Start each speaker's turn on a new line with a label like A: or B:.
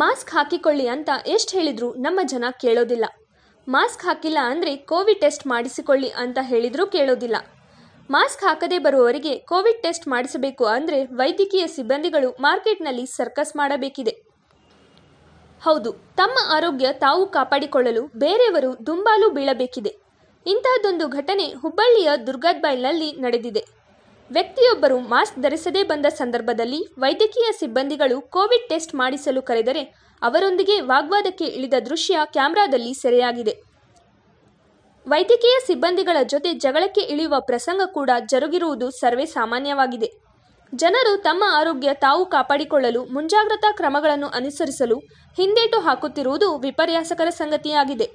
A: mask ಹಾಕಿಕೊಳ್ಳಿ ಅಂತ ಎಷ್ಟು ಹೇಳಿದರೂ ನಮ್ಮ ಜನ ಕೇಳೋದಿಲ್ಲ ಮಾಸ್ಕ್ ಹಾಕಿಲ್ಲ ಅಂದರೆ ಕೋವಿಡ್ ಟೆಸ್ಟ್ ಮಾಡಿಸಿಕೊಳ್ಳಿ ಅಂತ ಹೇಳಿದರೂ ಕೇಳೋದಿಲ್ಲ ಮಾಸ್ಕ್ ಹಾಕದೇ ಬರುವವರಿಗೆ ಕೋವಿಡ್ ಟೆಸ್ಟ್ ಮಾಡಿಸಬೇಕು ಅಂದರೆ ವೈದ್ಯಕೀಯ ಸಿಬ್ಬಂದಿಗಳು ಮಾರ್ಕೆಟ್ನಲ್ಲಿ ಸರ್ಕಸ್ ಮಾಡಬೇಕಿದೆ ಹೌದು ತಮ್ಮ ಆರೋಗ್ಯ ತಾವು ಕಾಪಾಡಿಕೊಳ್ಳಲು ಬೇರೆಯವರು ದುಂಬಾಲು ಬೀಳಬೇಕಿದೆ ಇಂತಹದ್ದೊಂದು ಘಟನೆ ಹುಬ್ಬಳ್ಳಿಯ ದುರ್ಗಾದ್ಬೈಲ್ನಲ್ಲಿ ನಡೆದಿದೆ ವ್ಯಕ್ತಿಯೊಬ್ಬರು ಮಾಸ್ಕ್ ಧರಿಸದೇ ಬಂದ ಸಂದರ್ಭದಲ್ಲಿ ವೈದ್ಯಕೀಯ ಸಿಬ್ಬಂದಿಗಳು ಕೋವಿಡ್ ಟೆಸ್ಟ್ ಮಾಡಿಸಲು ಕರೆದರೆ ಅವರೊಂದಿಗೆ ವಾಗ್ವಾದಕ್ಕೆ ಇಳಿದ ದೃಶ್ಯ ಕ್ಯಾಮೆರಾದಲ್ಲಿ ಸೆರೆಯಾಗಿದೆ ವೈದ್ಯಕೀಯ ಸಿಬ್ಬಂದಿಗಳ ಜೊತೆ ಜಗಳಕ್ಕೆ ಇಳಿಯುವ ಪ್ರಸಂಗ ಕೂಡ ಜರುಗಿರುವುದು ಸರ್ವೇ ಸಾಮಾನ್ಯವಾಗಿದೆ ಜನರು ತಮ್ಮ ಆರೋಗ್ಯ ತಾವು ಕಾಪಾಡಿಕೊಳ್ಳಲು ಮುಂಜಾಗ್ರತಾ ಕ್ರಮಗಳನ್ನು ಅನುಸರಿಸಲು ಹಿಂದೇಟು ಹಾಕುತ್ತಿರುವುದು ವಿಪರ್ಯಾಸಕರ ಸಂಗತಿಯಾಗಿದೆ